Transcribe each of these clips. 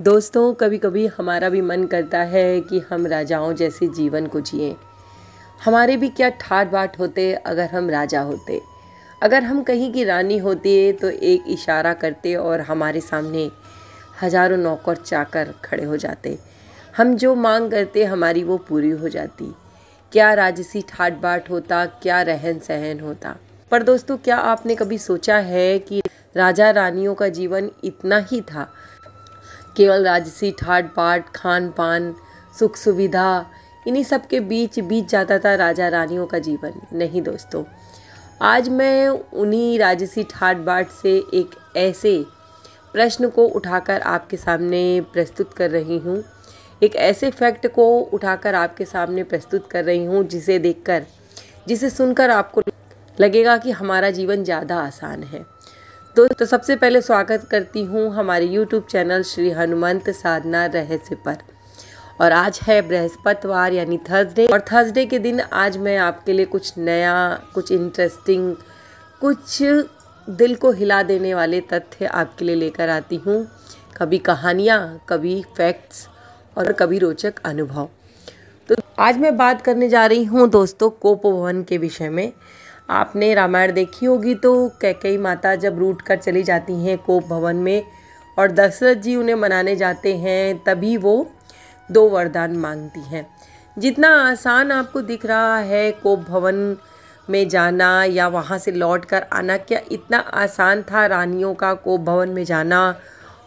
दोस्तों कभी कभी हमारा भी मन करता है कि हम राजाओं जैसे जीवन को जिए हमारे भी क्या ठाट बाट होते अगर हम राजा होते अगर हम कहीं की रानी होती है तो एक इशारा करते और हमारे सामने हजारों नौकर चाकर खड़े हो जाते हम जो मांग करते हमारी वो पूरी हो जाती क्या राजसी ठाट बाट होता क्या रहन सहन होता पर दोस्तों क्या आपने कभी सोचा है कि राजा रानियों का जीवन इतना ही था केवल राजसी ठाट बाट खान पान सुख सुविधा इन्हीं सब के बीच बीत जाता था राजा रानियों का जीवन नहीं दोस्तों आज मैं उन्हीं राजसी ठाट बाट से एक ऐसे प्रश्न को उठाकर आपके सामने प्रस्तुत कर रही हूँ एक ऐसे फैक्ट को उठाकर आपके सामने प्रस्तुत कर रही हूँ जिसे देखकर जिसे सुनकर आपको लगेगा कि हमारा जीवन ज़्यादा आसान है दोस्तों तो सबसे पहले स्वागत करती हूँ हमारे यूट्यूब चैनल श्री हनुमंत साधना रहस्य पर और आज है बृहस्पतिवार यानी थर्सडे और थर्सडे के दिन आज मैं आपके लिए कुछ नया कुछ इंटरेस्टिंग कुछ दिल को हिला देने वाले तथ्य आपके लिए लेकर आती हूँ कभी कहानियाँ कभी फैक्ट्स और कभी रोचक अनुभव तो आज मैं बात करने जा रही हूँ दोस्तों भवन के विषय में आपने रामायण देखी होगी तो कैकई माता जब रूट कर चली जाती हैं कोप भवन में और दशरथ जी उन्हें मनाने जाते हैं तभी वो दो वरदान मांगती हैं जितना आसान आपको दिख रहा है कोप भवन में जाना या वहाँ से लौट कर आना क्या इतना आसान था रानियों का कोप भवन में जाना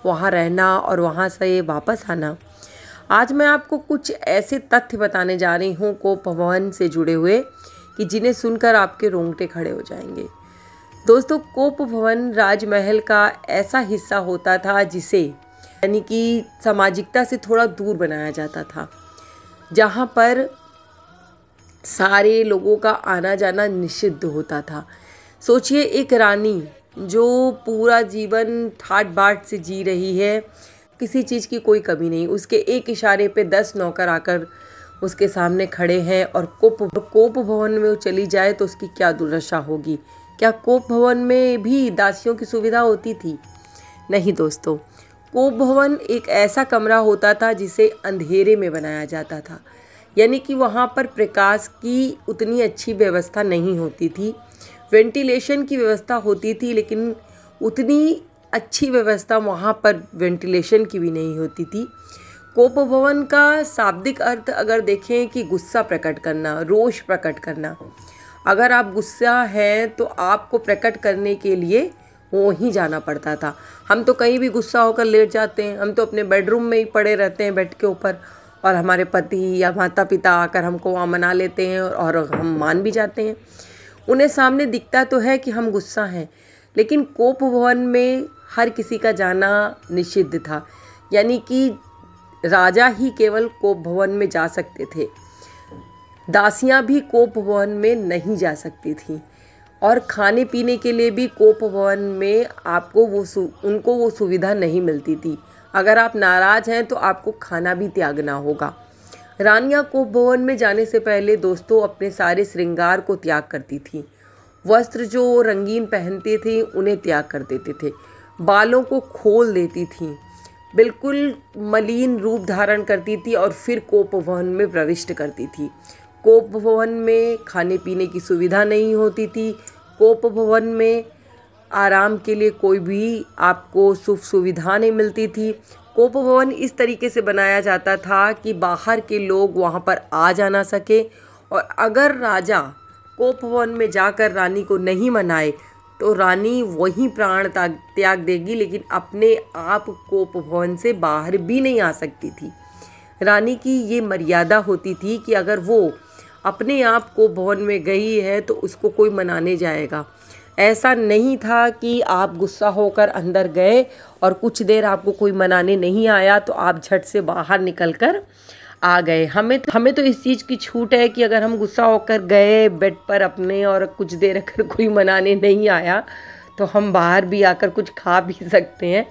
वहाँ रहना और वहाँ से वापस आना आज मैं आपको कुछ ऐसे तथ्य बताने जा रही हूँ कोप भवन से जुड़े हुए कि जिन्हें सुनकर आपके रोंगटे खड़े हो जाएंगे दोस्तों कोप भवन राजमहल का ऐसा हिस्सा होता था जिसे यानी कि सामाजिकता से थोड़ा दूर बनाया जाता था जहाँ पर सारे लोगों का आना जाना निषिद्ध होता था सोचिए एक रानी जो पूरा जीवन ठाट बाट से जी रही है किसी चीज़ की कोई कमी नहीं उसके एक इशारे पे दस नौकर आकर उसके सामने खड़े हैं और कोप कोप भवन में वो चली जाए तो उसकी क्या दुर्दशा होगी क्या कोप भवन में भी दासियों की सुविधा होती थी नहीं दोस्तों कोप भवन एक ऐसा कमरा होता था जिसे अंधेरे में बनाया जाता था यानी कि वहाँ पर प्रकाश की उतनी अच्छी व्यवस्था नहीं होती थी वेंटिलेशन की व्यवस्था होती थी लेकिन उतनी अच्छी व्यवस्था वहाँ पर वेंटिलेशन की भी नहीं होती थी भवन का शाब्दिक अर्थ अगर देखें कि गुस्सा प्रकट करना रोष प्रकट करना अगर आप गुस्सा हैं तो आपको प्रकट करने के लिए वो ही जाना पड़ता था हम तो कहीं भी गुस्सा होकर लेट जाते हैं हम तो अपने बेडरूम में ही पड़े रहते हैं बेड के ऊपर और हमारे पति या माता पिता आकर हमको वहाँ मना लेते हैं और हम मान भी जाते हैं उन्हें सामने दिखता तो है कि हम गुस्सा हैं लेकिन कोप भवन में हर किसी का जाना निषिद्ध था यानी कि राजा ही केवल कोप भवन में जा सकते थे दासियां भी कोप भवन में नहीं जा सकती थीं और खाने पीने के लिए भी कोप भवन में आपको वो उनको वो सुविधा नहीं मिलती थी अगर आप नाराज़ हैं तो आपको खाना भी त्यागना होगा रानियां कोप भवन में जाने से पहले दोस्तों अपने सारे श्रृंगार को त्याग करती थीं वस्त्र जो रंगीन पहनते थे उन्हें त्याग कर देते थे बालों को खोल देती थीं बिल्कुल मलिन रूप धारण करती थी और फिर भवन में प्रविष्ट करती थी कोप भवन में खाने पीने की सुविधा नहीं होती थी कोप भवन में आराम के लिए कोई भी आपको सुख सुविधा नहीं मिलती थी कोप भवन इस तरीके से बनाया जाता था कि बाहर के लोग वहाँ पर आ जा ना सके और अगर राजा कोप भवन में जाकर रानी को नहीं मनाए तो रानी वही प्राण त्याग देगी लेकिन अपने आप को उपभवन से बाहर भी नहीं आ सकती थी रानी की ये मर्यादा होती थी कि अगर वो अपने आप को भवन में गई है तो उसको कोई मनाने जाएगा ऐसा नहीं था कि आप गुस्सा होकर अंदर गए और कुछ देर आपको कोई मनाने नहीं आया तो आप झट से बाहर निकल कर आ गए हमें तो हमें तो इस चीज़ की छूट है कि अगर हम गुस्सा होकर गए बेड पर अपने और कुछ देर अगर कोई मनाने नहीं आया तो हम बाहर भी आकर कुछ खा भी सकते हैं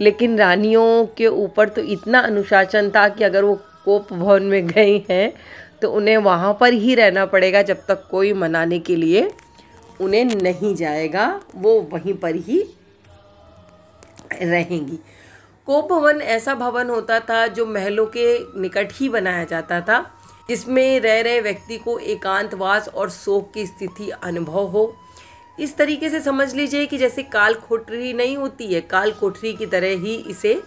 लेकिन रानियों के ऊपर तो इतना अनुशासन था कि अगर वो कोप भवन में गए हैं तो उन्हें वहाँ पर ही रहना पड़ेगा जब तक कोई मनाने के लिए उन्हें नहीं जाएगा वो वहीं पर ही रहेंगी कोप भवन ऐसा भवन होता था जो महलों के निकट ही बनाया जाता था जिसमें रह रहे व्यक्ति को एकांतवास और शोक की स्थिति अनुभव हो इस तरीके से समझ लीजिए कि जैसे काल कोठरी नहीं होती है काल कोठरी की तरह ही इसे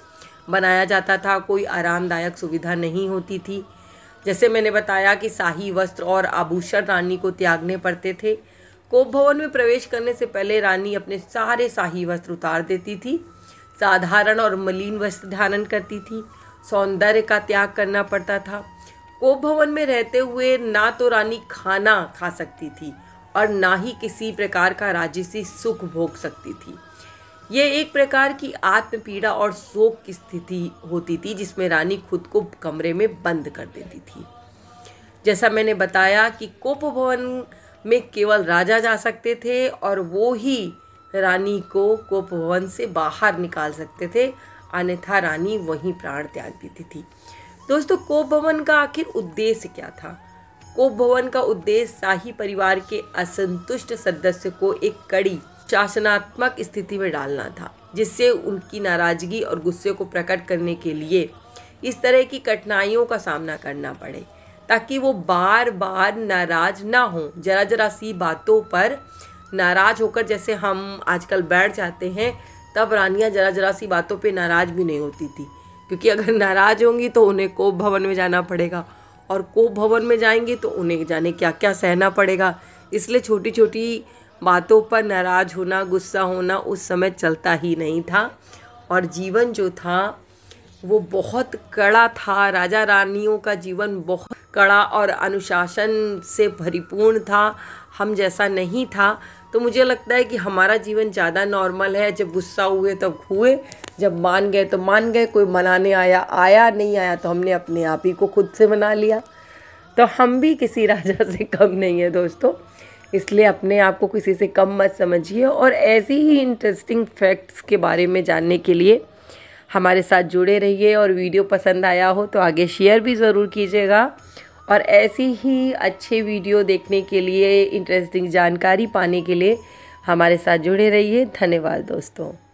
बनाया जाता था कोई आरामदायक सुविधा नहीं होती थी जैसे मैंने बताया कि शाही वस्त्र और आभूषण रानी को त्यागने पड़ते थे कोप भवन में प्रवेश करने से पहले रानी अपने सारे शाही वस्त्र उतार देती थी साधारण और मलिन वस्त्र धारण करती थी सौंदर्य का त्याग करना पड़ता था कोप भवन में रहते हुए ना तो रानी खाना खा सकती थी और ना ही किसी प्रकार का राजसी सुख भोग सकती थी ये एक प्रकार की आत्मपीड़ा और शोक की स्थिति होती थी जिसमें रानी खुद को कमरे में बंद कर देती थी जैसा मैंने बताया कि कोप भवन में केवल राजा जा सकते थे और वो ही रानी को कोपवन से बाहर निकाल सकते थे अन्यथा रानी वहीं प्राण त्याग देती थी दोस्तों भवन का आखिर उद्देश्य क्या था भवन का उद्देश्य शाही परिवार के असंतुष्ट सदस्य को एक कड़ी शासनात्मक स्थिति में डालना था जिससे उनकी नाराजगी और गुस्से को प्रकट करने के लिए इस तरह की कठिनाइयों का सामना करना पड़े ताकि वो बार बार नाराज ना हों जरा जरा सी बातों पर नाराज़ होकर जैसे हम आजकल बैठ जाते हैं तब रानियाँ ज़रा ज़रा सी बातों पे नाराज़ भी नहीं होती थी क्योंकि अगर नाराज़ होंगी तो उन्हें कोप भवन में जाना पड़ेगा और कोप भवन में जाएंगी तो उन्हें जाने क्या क्या सहना पड़ेगा इसलिए छोटी छोटी बातों पर नाराज़ होना गुस्सा होना उस समय चलता ही नहीं था और जीवन जो था वो बहुत कड़ा था राजा रानियों का जीवन बहुत कड़ा और अनुशासन से परिपूर्ण था हम जैसा नहीं था तो मुझे लगता है कि हमारा जीवन ज़्यादा नॉर्मल है जब गुस्सा हुए तब हुए जब मान गए तो मान गए कोई मनाने आया आया नहीं आया तो हमने अपने आप ही को खुद से मना लिया तो हम भी किसी राजा से कम नहीं है दोस्तों इसलिए अपने आप को किसी से कम मत समझिए और ऐसी ही इंटरेस्टिंग फैक्ट्स के बारे में जानने के लिए हमारे साथ जुड़े रहिए और वीडियो पसंद आया हो तो आगे शेयर भी ज़रूर कीजिएगा और ऐसी ही अच्छे वीडियो देखने के लिए इंटरेस्टिंग जानकारी पाने के लिए हमारे साथ जुड़े रहिए धन्यवाद दोस्तों